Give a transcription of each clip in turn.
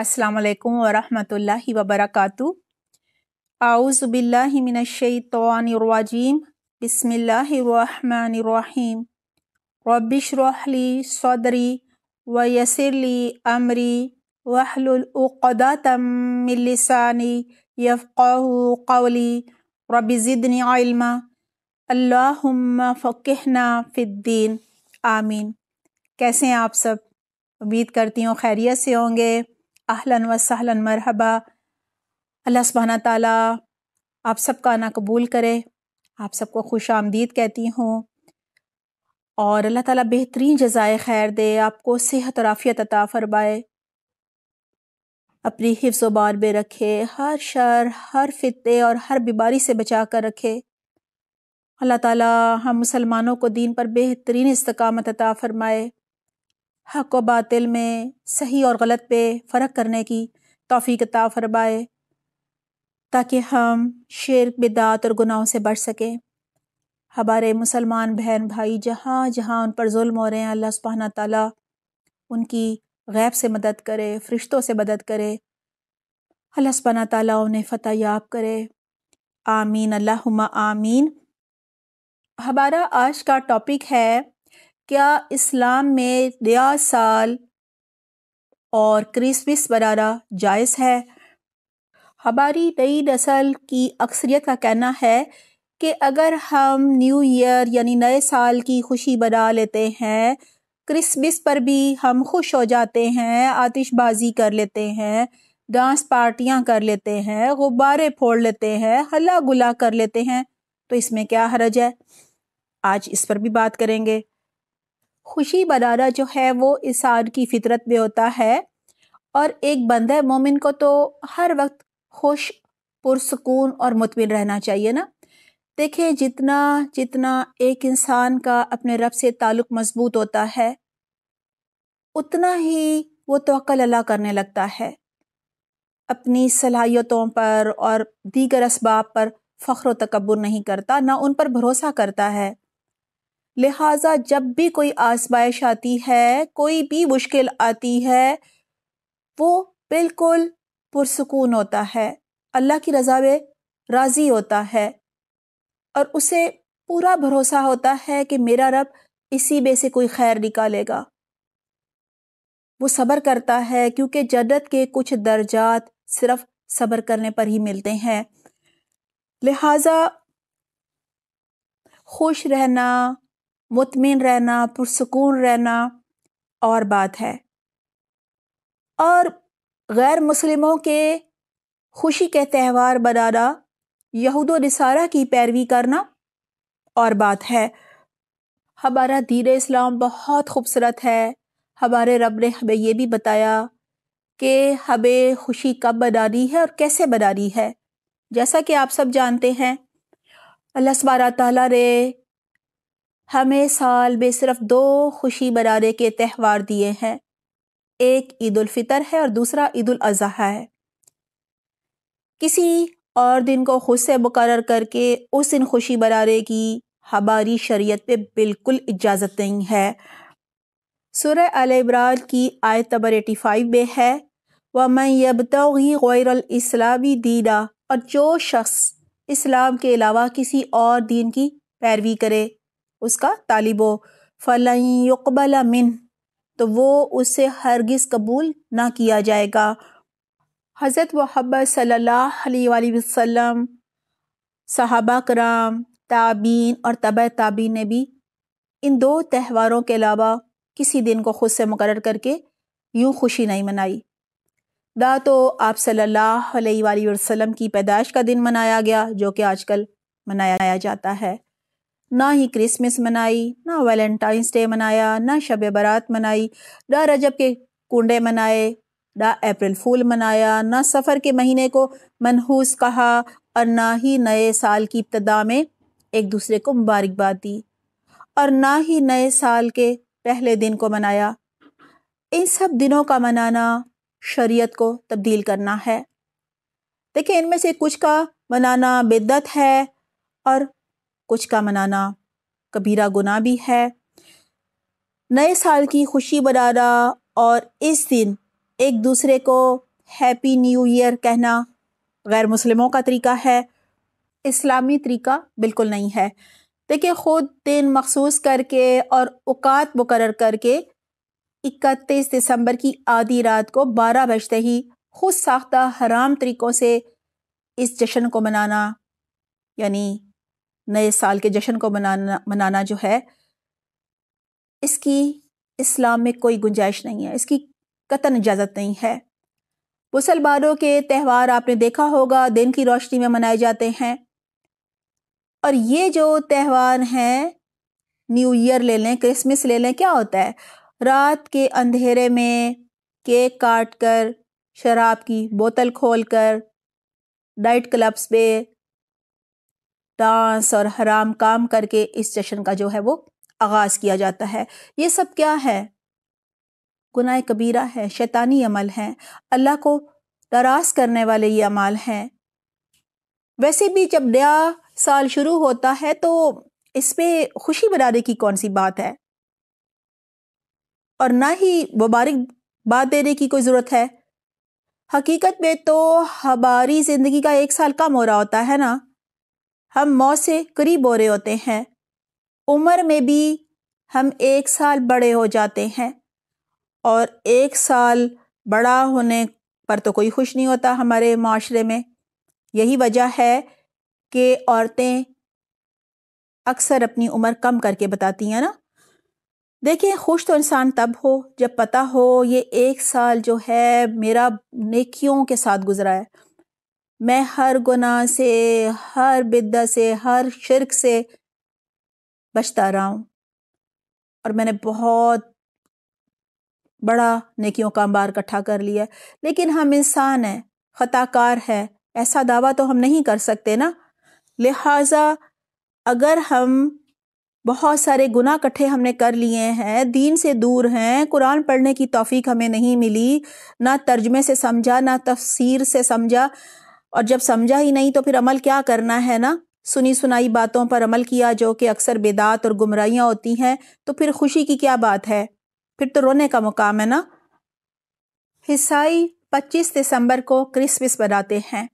अस्सलाम वालेकुम वरहमतुल्लाहि वबरकातु आउज़बिल्लिमिनशैतवानरवाजीम बसमीम सौदरी व वयसरली अमरी वहलुलदातमिलसानी यफ़ाह कौली रबिज़िदनी आलमा फ़िद्दीन आमीन कैसे हैं आप सब उम्मीद करती हूँ खैरियत से होंगे अहलन व सहलन मरहबा अल्लाह सुबहाना ताला आप सबका आना कबूल करे आप सबको खुश आमदीद कहती हूँ और अल्लाह ताला बेहतरीन जजाय खैर दे आपको सेहत और आफियत अता फरमाए अपनी हिफ्स बार में रखे हर शर हर फितने और हर बीमारी से बचा कर रखे अल्लाह ताला हम मुसलमानों को दीन पर बेहतरीन इस्तकामत अता फरमाए हक व बातिल में सही और गलत पे फ़र्क करने की तोफ़ी कता फरमाए ताकि हम शेर बिदात और गुनाहों से बच सकें हमारे मुसलमान बहन भाई जहाँ जहाँ उन पर जुल्म हो रहे हैं अल्लाह सुबहाना ताला उनकी गैब से मदद करे फ़रिश्तों से मदद करे अल्लाह सुबहाना ताला उन्हें फ़तह याब करे आमीन अल्लाह आमीन हमारा आज का टॉपिक है क्या इस्लाम में नया साल और क्रिसमस बनाना जायज़ है हमारी नई नस्ल की अक्सरियत का कहना है कि अगर हम न्यू ईयर यानी नए साल की खुशी बना लेते हैं क्रिसमस पर भी हम खुश हो जाते हैं आतिशबाजी कर लेते हैं डांस पार्टियां कर लेते हैं गुब्बारे फोड़ लेते हैं हल्ला गुला कर लेते हैं तो इसमें क्या हरज है आज इस पर भी बात करेंगे खुशी बनाना जो है वो इंसान की फितरत में होता है और एक बंद मोमिन को तो हर वक्त खुश पुरसकून और मुतमिन रहना चाहिए ना देखिए जितना जितना एक इंसान का अपने रब से ताल्लुक़ मजबूत होता है उतना ही वो तोल अल्लाह करने लगता है अपनी सलाहियतों पर और दीगर इसबाब पर फ़ख्र तकबर नहीं करता ना उन पर भरोसा करता है लिहाजा जब भी कोई आजमाइश आती है कोई भी मुश्किल आती है वो बिल्कुल पुरसकून होता है अल्लाह की रज़ा में राज़ी होता है और उसे पूरा भरोसा होता है कि मेरा रब इसी में से कोई खैर निकालेगा वो सब्र करता है क्योंकि जन्नत के कुछ दर्जात सिर्फ सब्र करने पर ही मिलते हैं लिहाजा खुश रहना मुतमिन रहना पुरसकून रहना और बात है और गैर मुसलिमों के खुशी के त्यौहार बनाना यहूद नसारा की पैरवी करना और बात है हमारा दीन इस्लाम बहुत खूबसूरत है हमारे रब ने हमें यह भी बताया कि हमें खुशी कब बनानी है और कैसे बनानी है जैसा कि आप सब जानते हैं अल्लाह तबारा ताला ने हमें साल में सिर्फ दो खुशी मनाने के त्यौहार दिए हैं एक ईद उल फितर है और दूसरा ईद उल अजहा है किसी और दिन को खुद से मुकर करके उस दिन खुशी मनाने की हमारी शरीयत में बिल्कुल इजाज़त नहीं है सुर अल इमरान की आयत नंबर एटी फाइव में है व मैं यबतगी इस्लामी दीना और जो शख्स इस्लाम के अलावा किसी और दीन की पैरवी करे उसका तालिब हो मिन तो वो उससे हरगिज़ कबूल ना किया जाएगा हज़रत वहब सल्ला वसम सहाबा कराम ताबीन और तब ताबीन ने भी इन दो त्योहारों के अलावा किसी दिन को ख़ुद से मुकर करके यूँ खुशी नहीं मनाई दा तो आप सल्लल्लाहु अलैहि वसल्लम की पैदाइश का दिन मनाया गया जो कि आजकल मनाया जाता है ना ही क्रिसमस मनाई ना वैलेंटाइंस डे मनाया ना शब बारात मनाई ना रजब के कुंडे मनाए ना अप्रैल फूल मनाया ना सफ़र के महीने को मनहूस कहा और ना ही नए साल की इब्तदा में एक दूसरे को मुबारकबाद दी और ना ही नए साल के पहले दिन को मनाया इन सब दिनों का मनाना शरीयत को तब्दील करना है देखिए इनमें से कुछ का मनाना बिद्दत है और कुछ का मनाना कबीरा गुना भी है नए साल की खुशी बनाना और इस दिन एक दूसरे को हैप्पी न्यू ईयर कहना गैर मुस्लिमों का तरीका है इस्लामी तरीका बिल्कुल नहीं है देखिए ख़ुद दिन मखसूस करके और औकात मुकर करके इकतीस दिसंबर की आधी रात को बारह बजते ही खुद साख्ता हराम तरीक़ों से इस जश्न को मनाना यानी नए साल के जश्न को मनाना मनाना जो है इसकी इस्लाम में कोई गुंजाइश नहीं है इसकी कतन इजाज़त नहीं है मुसलमानों के त्यौहार आपने देखा होगा दिन की रोशनी में मनाए जाते हैं और ये जो त्यौहार हैं न्यू ईयर ले लें क्रिसमस ले लें क्या होता है रात के अंधेरे में केक काट कर शराब की बोतल खोल कर नाइट क्लब्स पे डांस और हराम काम करके इस जश्न का जो है वो आगाज़ किया जाता है ये सब क्या है गुनाह कबीरा है शैतानी अमल हैं अल्लाह को नाराज करने वाले ये अमाल हैं वैसे भी जब नया साल शुरू होता है तो इस पर खुशी बनाने की कौन सी बात है और ना ही मुबारक बात देने की कोई ज़रूरत है हकीकत में तो हमारी ज़िंदगी का एक साल कम हो रहा होता है ना हम मौ से करीब हो रहे होते हैं उम्र में भी हम एक साल बड़े हो जाते हैं और एक साल बड़ा होने पर तो कोई खुश नहीं होता हमारे माशरे में यही वजह है कि औरतें अक्सर अपनी उम्र कम करके बताती हैं ना देखिए खुश तो इंसान तब हो जब पता हो ये एक साल जो है मेरा नेकियों के साथ गुजरा है मैं हर गुनाह से हर बिद्दा से हर शिरक से बचता रहा हूँ और मैंने बहुत बड़ा नेकियों का अंबार इकट्ठा कर लिया लेकिन हम इंसान हैं ख़ताकार है ऐसा दावा तो हम नहीं कर सकते ना लिहाजा अगर हम बहुत सारे गुनाह इकट्ठे हमने कर लिए हैं दीन से दूर हैं कुरान पढ़ने की तौफीक हमें नहीं मिली ना तर्जमे से समझा ना तफसीर से समझा और जब समझा ही नहीं तो फिर अमल क्या करना है ना सुनी सुनाई बातों पर अमल किया जो कि अक्सर बेदात और गुमराहियाँ होती हैं तो फिर खुशी की क्या बात है फिर तो रोने का मुकाम है ना हिसाई 25 दिसंबर को क्रिसमस मनाते हैं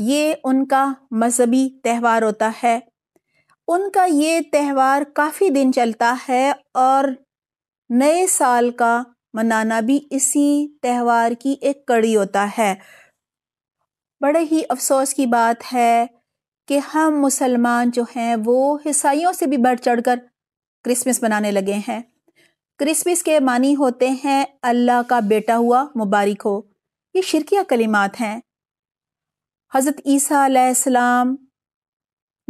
ये उनका मजहबी त्यौहार होता है उनका ये त्यौहार काफ़ी दिन चलता है और नए साल का मनाना भी इसी त्यौहार की एक कड़ी होता है बड़े ही अफसोस की बात है कि हम मुसलमान जो हैं वो ईसाइयों से भी बढ़ चढ़ कर क्रिसमस मनाने लगे हैं क्रिसमस के मानी होते हैं अल्लाह का बेटा हुआ मुबारक हो ये शिरकिया कलिमात हैं हज़रत ईसा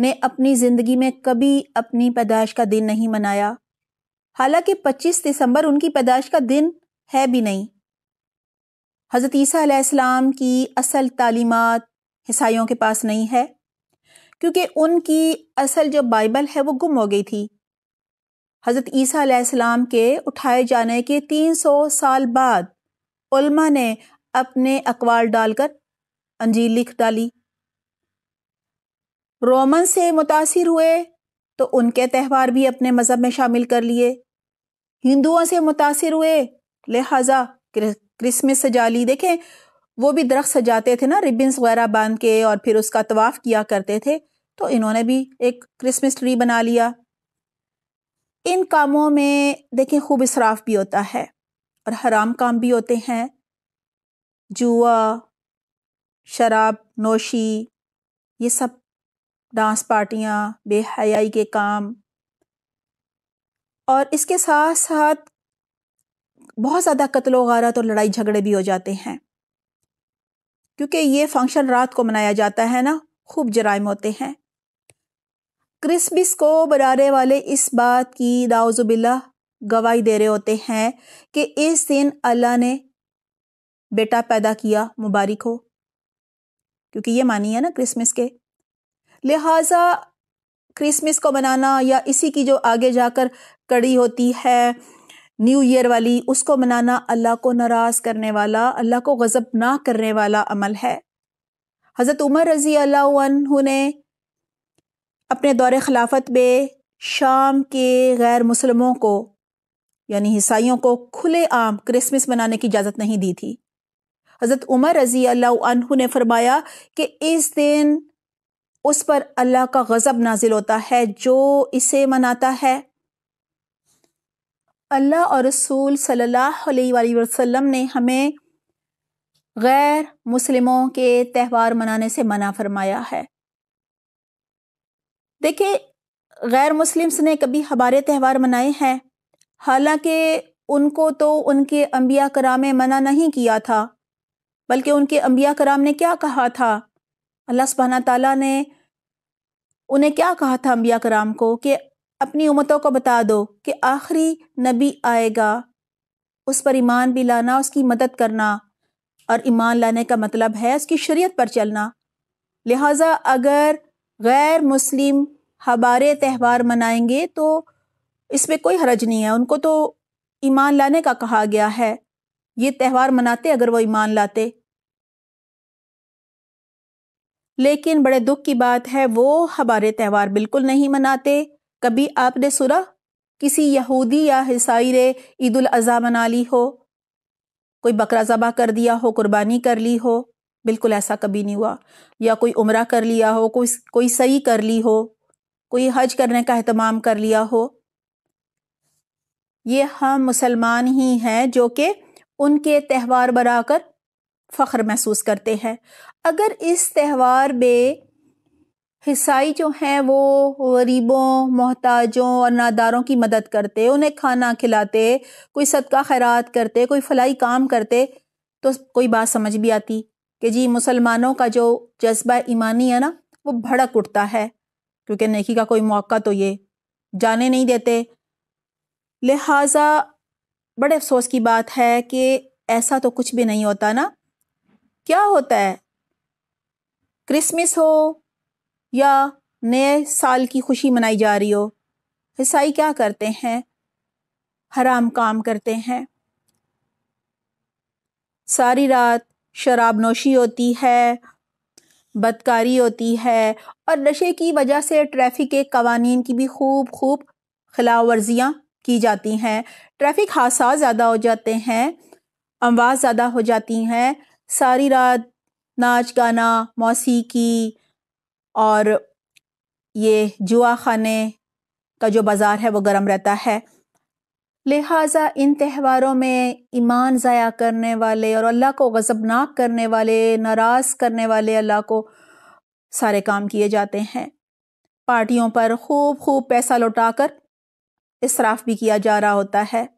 ने अपनी ज़िंदगी में कभी अपनी पैदाइश का दिन नहीं मनाया हालांकि 25 दिसंबर उनकी पैदाइश का दिन है भी नहीं हज़रत ईसीम की असल तालीमत ईसाइयों के पास नहीं है क्योंकि उनकी असल जो बाइबल है वो गुम हो गई थी हज़रत ईसीम के उठाए जाने के 300 साल बाद उल्मा ने अपने अकवाल डालकर अंजील लिख डाली रोमन से मुतासर हुए तो उनके त्यौहार भी अपने मज़हब में शामिल कर लिए हिंदुओं से मुतासर हुए लिहाजा क्रिसमस सजा ली देखें वो भी दरख्त सजाते थे ना रिबिन्स वगैरह बांध के और फिर उसका तवाफ किया करते थे तो इन्होंने भी एक क्रिसमस ट्री बना लिया इन कामों में देखें खूब इसराफ भी होता है और हराम काम भी होते हैं जुआ शराब नोशी ये सब डांस पार्टियाँ बेहयाई के काम और इसके साथ साथ बहुत ज़्यादा कत्लो गारत और लड़ाई झगड़े भी हो जाते हैं क्योंकि ये फंक्शन रात को मनाया जाता है ना खूब जराइम होते हैं क्रिसमस को बनाने वाले इस बात की दाउजुबिल्ला गवाही दे रहे होते हैं कि इस दिन अल्लाह ने बेटा पैदा किया मुबारक हो क्योंकि ये मानिए ना क्रिसमस के लिहाजा क्रिसमस को मनाना या इसी की जो आगे जाकर कड़ी होती है न्यू ईयर वाली उसको मनाना अल्लाह को नाराज़ करने वाला अल्लाह को गज़ब ना करने वाला अमल है हज़रत उमर रज़ी अल्लाह ने अपने दौरे खिलाफत में शाम के गैर मुसलमों को यानी ईसाइयों को खुले आम क्रिसमस मनाने की इजाज़त नहीं दी थी हज़रत उमर रज़ी अल्लाह ने फरमाया कि इस दिन उस पर अल्लाह का गज़ब नाजिल होता है जो इसे मनाता है अल्लाह और रसूल सल्लल्लाहु अलैहि वसल्लम ने हमें गैर मुस्लिमों के त्यौहार मनाने से मना फरमाया है देखिए गैर मुस्लिम्स ने कभी हमारे त्यौहार मनाए हैं हालांकि उनको तो उनके अम्बिया कराम ने मना नहीं किया था बल्कि उनके अम्बिया कराम ने क्या कहा था अल्लाह सुबहाना तला ने उन्हें क्या कहा था अम्बिया कराम को कि अपनी उमतों को बता दो कि आखिरी नबी आएगा उस पर ईमान भी लाना उसकी मदद करना और ईमान लाने का मतलब है उसकी शरीयत पर चलना लिहाजा अगर गैर मुस्लिम हबारे त्यौहार मनाएंगे तो इसमें कोई हरज नहीं है उनको तो ईमान लाने का कहा गया है ये त्यौहार मनाते अगर वो ईमान लाते लेकिन बड़े दुख की बात है वो हमारे त्यौहार बिल्कुल नहीं मनाते कभी आपने सुना किसी यहूदी या ईसाई ने ईद उल अज़ा मना ली हो कोई बकरा ज़बा कर दिया हो कुर्बानी कर ली हो बिल्कुल ऐसा कभी नहीं हुआ या कोई उम्र कर लिया हो कोई कोई सही कर ली हो कोई हज करने का अहतमाम कर लिया हो ये हम मुसलमान ही हैं जो कि उनके त्यौहार बनाकर फ़ख्र महसूस करते हैं अगर इस त्यौहार में हिसाई जो हैं वो गरीबों मोहताजों और नादारों की मदद करते उन्हें खाना खिलाते कोई सदका खैरात करते कोई फलाई काम करते तो कोई बात समझ भी आती कि जी मुसलमानों का जो जज्बा ईमानी है ना वो भड़क उठता है क्योंकि नेकी का कोई मौका तो ये जाने नहीं देते लिहाजा बड़े अफसोस की बात है कि ऐसा तो कुछ भी नहीं होता ना क्या होता है क्रिसमस हो या नए साल की खुशी मनाई जा रही हो ईसाई क्या करते हैं हराम काम करते हैं सारी रात शराब नोशी होती है बदकारी होती है और नशे की वजह से ट्रैफिक के कवानीन की भी खूब खूब खिलाफ वर्जियाँ की जाती हैं ट्रैफिक हादसा ज़्यादा हो जाते हैं आवाज़ ज़्यादा हो जाती हैं सारी रात नाच गाना मौसीकी और ये जुआ खाने का जो बाज़ार है वो गर्म रहता है लिहाजा इन त्यौहारों में ईमान ज़ाया करने वाले और अल्लाह को गज़बनाक करने वाले नाराज़ करने वाले अल्लाह को सारे काम किए जाते हैं पार्टियों पर खूब खूब पैसा लौटा कर इसराफ भी किया जा रहा होता है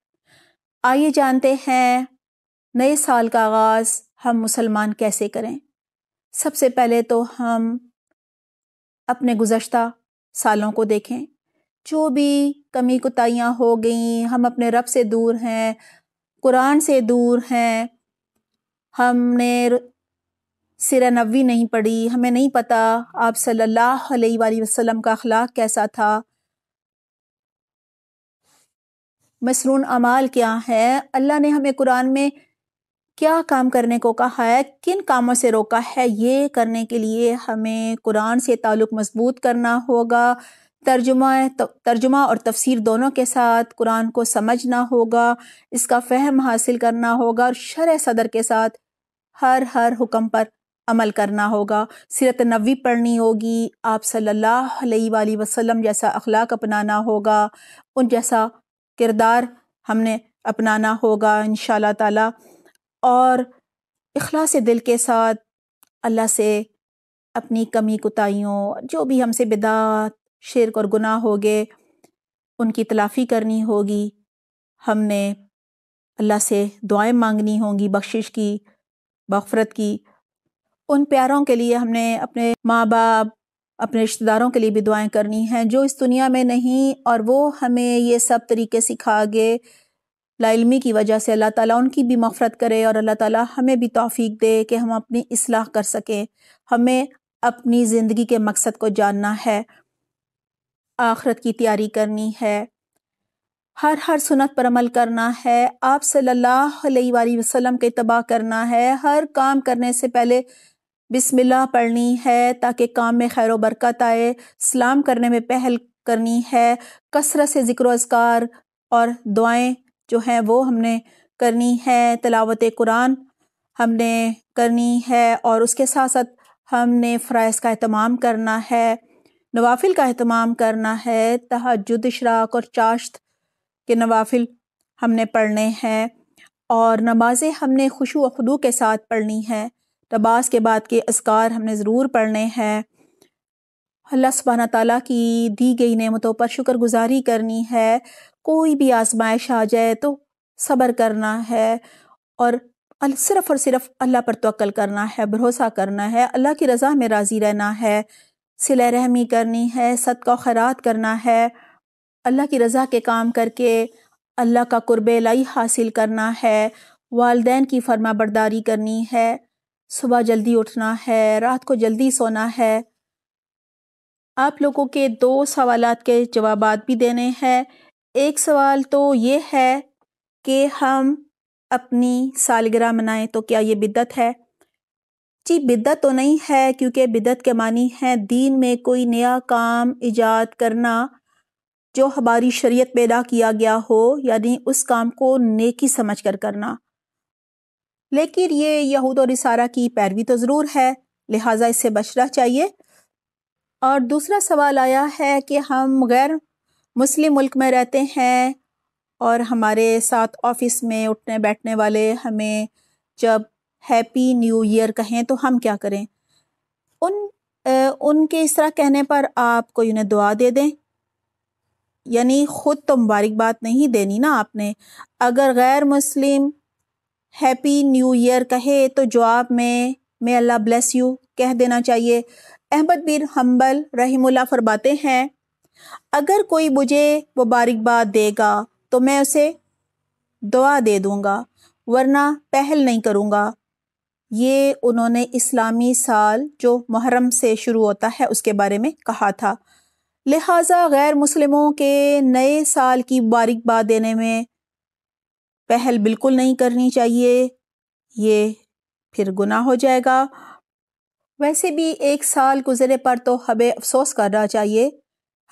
आइए जानते हैं नए साल का आगाज़ हम मुसलमान कैसे करें सबसे पहले तो हम अपने गुज़श्ता सालों को देखें जो भी कमी कोताहियाँ हो गई हम अपने रब से दूर हैं कुरान से दूर हैं हमने सिर नवी नहीं पढ़ी हमें नहीं पता आप सल्लल्लाहु अलैहि वसल्लम का अखलाक कैसा था मसरून अमाल क्या है अल्लाह ने हमें कुरान में क्या काम करने को कहा है किन कामों से रोका है ये करने के लिए हमें कुरान से ताल्लुक़ मजबूत करना होगा तर्जुमा तर्जुमा और तफसीर दोनों के साथ कुरान को समझना होगा इसका फहम हासिल करना होगा और शर सदर के साथ हर हर हुक्म पर अमल करना होगा सीरत नवी पढ़नी होगी आप सल्ला वसलम जैसा अखलाक अपनाना होगा उन जैसा किरदार हमने अपनाना होगा इन ताला और अखलास दिल के साथ अल्लाह से अपनी कमी कुताइयों जो भी हमसे बिदात शिरक और गुनाह हो गए उनकी तलाफ़ी करनी होगी हमने अल्लाह से दुआएं मांगनी होंगी बख्शिश की बफरत की उन प्यारों के लिए हमने अपने माँ बाप अपने रिश्तेदारों के लिए भी दुआएं करनी हैं जो इस दुनिया में नहीं और वो हमें ये सब तरीके सिखा गए लाइलमी की वजह से अल्लाह ताला उनकी भी मफ़रत करे और अल्लाह ताला हमें भी तोफ़ी दे कि हम अपनी असलाह कर सकें हमें अपनी ज़िंदगी के मकसद को जानना है आखरत की तैयारी करनी है हर हर सुनत पर अमल करना है आप सल्लल्लाहु अलैहि वसल्लम के तबाह करना है हर काम करने से पहले बिस्मिल्लाह पढ़नी है ताकि काम में खैर बरकत आए सलाम करने में पहल करनी है कसरत से ज़िक्र अजकार और दुआएं जो हैं वो हमने करनी है तलावत कुरान हमने करनी है और उसके साथ साथ हमने फ़्राइज़ का अहतमाम करना है नवाफिल का अहतमाम करना है तहजद शराक और चाश्त के नवाफिल हमने पढ़ने हैं और नमाज़ें हमने खुशु वखदू के साथ पढ़नी है नबाज के बाद के असकार हमने ज़रूर पढ़ने हैं अल्लाह सुबहाना ताली की दी गई नेमतों पर शुक्रगुजारी करनी है कोई भी आजमाइश आ जाए तो सब्र करना है और सिर्फ़ और सिर्फ अल्लाह पर तोल करना है भरोसा करना है अल्लाह की रज़ा में राज़ी रहना है सिला रहमी करनी है सदका खैरात करना है अल्लाह की रज़ा के काम करके अल्लाह का कुर्ब लाई हासिल करना है वालदे की फर्मा बरदारी करनी है सुबह जल्दी उठना है रात को जल्दी सोना है आप लोगों के दो सवाल के जवाब भी देने हैं एक सवाल तो ये है कि हम अपनी सालगिरह मनाएं तो क्या ये बिदत है जी बिदत तो नहीं है क्योंकि बिदत के मानी है दीन में कोई नया काम ईजाद करना जो हमारी शरीयत पैदा किया गया हो यानी उस काम को नेकी समझ कर करना लेकिन ये यहूद और इशारा की पैरवी तो ज़रूर है लिहाजा इससे बचना चाहिए और दूसरा सवाल आया है कि हम गैर मुस्लिम मुल्क में रहते हैं और हमारे साथ ऑफिस में उठने बैठने वाले हमें जब हैप्पी न्यू ईयर कहें तो हम क्या करें उन आ, उनके इस तरह कहने पर आप कोई उन्हें दुआ दे दें यानी ख़ुद तो मुबारकबाद नहीं देनी ना आपने अगर गैर मुस्लिम हैप्पी न्यू ईयर कहे तो जवाब में मैं अल्लाह ब्लेस यू कह देना चाहिए अहमद बिन हम्बल रहीमुल्ला फरमाते हैं अगर कोई मुझे मुबारकबाद देगा तो मैं उसे दुआ दे दूँगा वरना पहल नहीं करूँगा ये उन्होंने इस्लामी साल जो मुहर्रम से शुरू होता है उसके बारे में कहा था लिहाजा गैर मुसलमों के नए साल की मुबारकबाद देने में पहल बिल्कुल नहीं करनी चाहिए ये फिर गुनाह हो जाएगा वैसे भी एक साल गुजरे पर तो हमें अफसोस करना चाहिए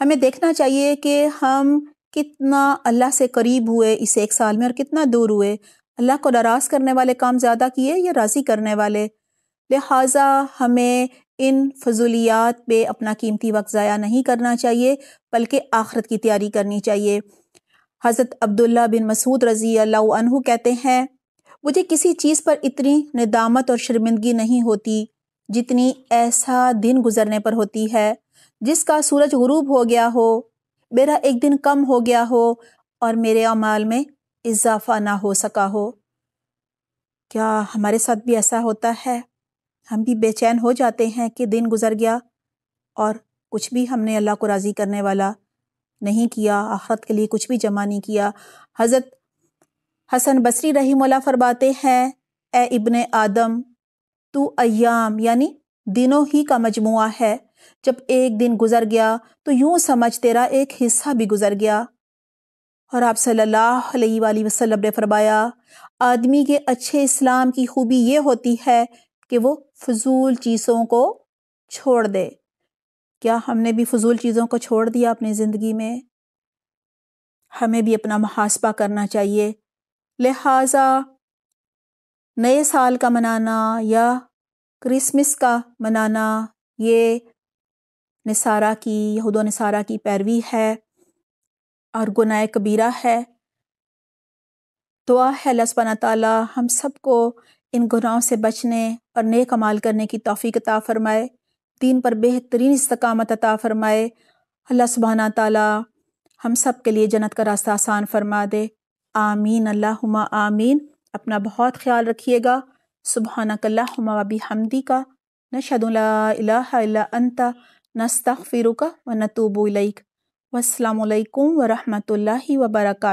हमें देखना चाहिए कि हम कितना अल्लाह से करीब हुए इस एक साल में और कितना दूर हुए अल्लाह को नाराज़ करने वाले काम ज़्यादा किए या राज़ी करने वाले लिहाजा हमें इन फजूलियात पे अपना कीमती वक्त ज़ाया नहीं करना चाहिए बल्कि आखरत की तैयारी करनी चाहिए हज़रत अब्दुल्ला बिन मसूद रज़ी अल्लाह कहते हैं मुझे किसी चीज़ पर इतनी निदामत और शर्मिंदगी नहीं होती जितनी ऐसा दिन गुजरने पर होती है जिसका सूरज गुरूब हो गया हो मेरा एक दिन कम हो गया हो और मेरे अमाल में इजाफा ना हो सका हो क्या हमारे साथ भी ऐसा होता है हम भी बेचैन हो जाते हैं कि दिन गुजर गया और कुछ भी हमने अल्लाह को राज़ी करने वाला नहीं किया आखरत के लिए कुछ भी जमा नहीं किया हज़रत हसन बसरी रही मोला फरमाते हैं ए इब्ने आदम तो अयाम यानी दिनों ही का मजमू है जब एक दिन गुजर गया तो यूं समझ तेरा एक हिस्सा भी गुजर गया और आप सल्ला वसलम ने फरमाया आदमी के अच्छे इस्लाम की खूबी ये होती है कि वो फजूल चीज़ों को छोड़ दे क्या हमने भी फजूल चीज़ों को छोड़ दिया अपनी ज़िंदगी में हमें भी अपना मुहासबा करना चाहिए लिहाजा नए साल का मनाना या क्रिसमस का मनाना ये निसारा की यहूद निसारा की पैरवी है और गुनाह कबीरा है दुआ है अल्लाह सुबहाना ताला हम सबको इन गुनाहों से बचने और नए कमाल करने की तोफ़ी अता फ़रमाए दीन पर बेहतरीन इस्तकामत अता फ़रमाए अल्लाह सुबहाना ताला हम सब के लिए जन्नत का रास्ता आसान फरमा दे आमीन अल्लाहुम्मा आमीन अपना बहुत ख्याल रखिएगा सुबहानकल्लाबी हमदी का नशदला अंता नस्तफ़िरुका व नतूबुलैक वालकम वरहमल वबरक